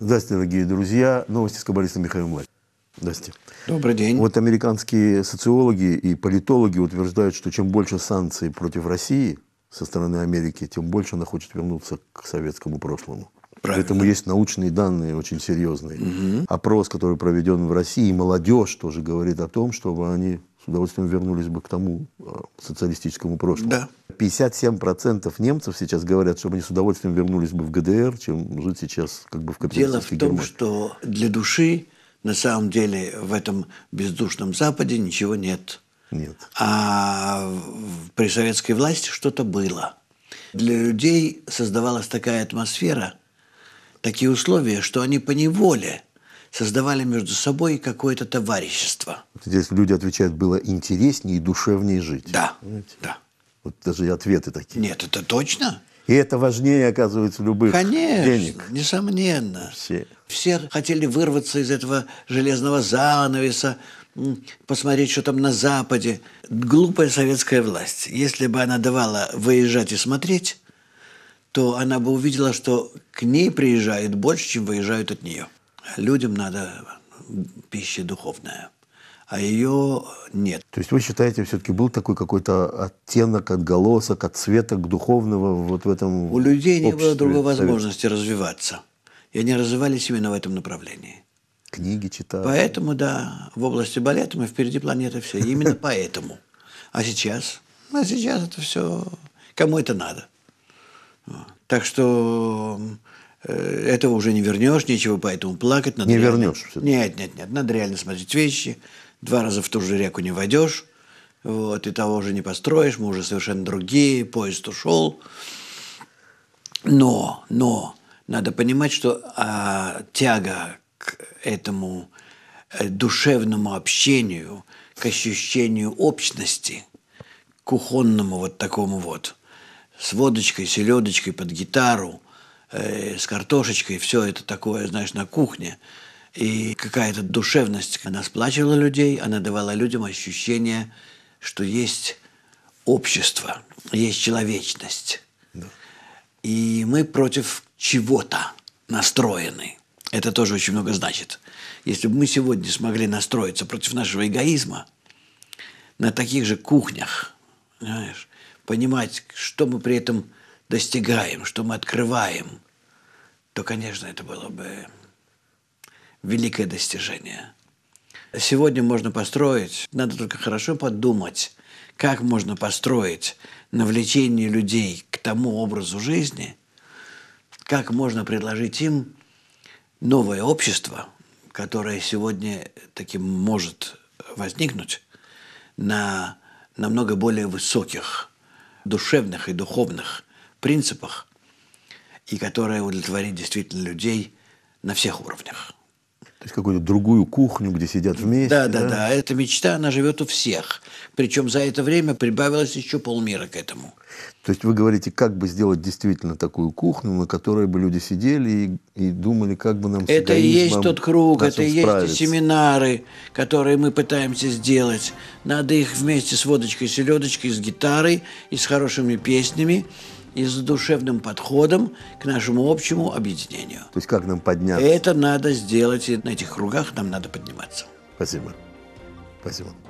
Здравствуйте, дорогие друзья. Новости с каббалистом Михаилом Лай. Здрасте. Добрый день. Вот американские социологи и политологи утверждают, что чем больше санкций против России со стороны Америки, тем больше она хочет вернуться к советскому прошлому. Правильно. Поэтому есть научные данные очень серьезные. Угу. Опрос, который проведен в России, молодежь тоже говорит о том, чтобы они с удовольствием вернулись бы к тому а, социалистическому прошлому. Да. 57% немцев сейчас говорят, что они с удовольствием вернулись бы в ГДР, чем жить сейчас как бы в капиталистической Дело в том, Германии. что для души на самом деле в этом бездушном Западе ничего нет. Нет. А при советской власти что-то было. Для людей создавалась такая атмосфера, такие условия, что они по неволе создавали между собой какое-то товарищество. Здесь люди отвечают, было интереснее и душевнее жить. Да, Понимаете? да. Вот даже и ответы такие. Нет, это точно. И это важнее, оказывается, любых Конечно, денег. несомненно. Все. Все хотели вырваться из этого железного занавеса, посмотреть, что там на Западе. Глупая советская власть. Если бы она давала выезжать и смотреть, то она бы увидела, что к ней приезжает больше, чем выезжают от нее. Людям надо пища духовная а ее нет. То есть вы считаете, все-таки был такой какой-то оттенок, отголосок, отцветок духовного вот в этом У людей не было другой возможности развиваться. И они развивались именно в этом направлении. Книги читали. Поэтому, да, в области балета мы впереди планеты все. Именно поэтому. А сейчас? А сейчас это все... Кому это надо? Так что Э, этого уже не вернешь, нечего поэтому плакать. Надо не реально... вернешь. все Нет, нет, нет, надо реально смотреть вещи. Два раза в ту же реку не войдешь, вот, и того же не построишь, мы уже совершенно другие, поезд ушел. Но, но, надо понимать, что а, тяга к этому э, душевному общению, к ощущению общности, кухонному вот такому вот, с водочкой, селедочкой под гитару – Э, с картошечкой, все это такое, знаешь, на кухне. И какая-то душевность. Она сплачивала людей, она давала людям ощущение, что есть общество, есть человечность. Да. И мы против чего-то настроены. Это тоже очень много значит. Если бы мы сегодня смогли настроиться против нашего эгоизма на таких же кухнях, понимать, что мы при этом достигаем, что мы открываем, то, конечно, это было бы великое достижение. Сегодня можно построить, надо только хорошо подумать, как можно построить навлечение людей к тому образу жизни, как можно предложить им новое общество, которое сегодня таким может возникнуть на намного более высоких душевных и духовных принципах и которая удовлетворит действительно людей на всех уровнях. То есть какую-то другую кухню, где сидят вместе. Да, да, да, да. Эта мечта, она живет у всех. Причем за это время прибавилось еще полмира к этому. То есть вы говорите, как бы сделать действительно такую кухню, на которой бы люди сидели и, и думали, как бы нам Это и есть тот круг, это и есть и семинары, которые мы пытаемся сделать. Надо их вместе с водочкой, селедочкой, с гитарой и с хорошими песнями и с душевным подходом к нашему общему объединению. То есть как нам подняться? Это надо сделать, и на этих кругах нам надо подниматься. Спасибо. Спасибо.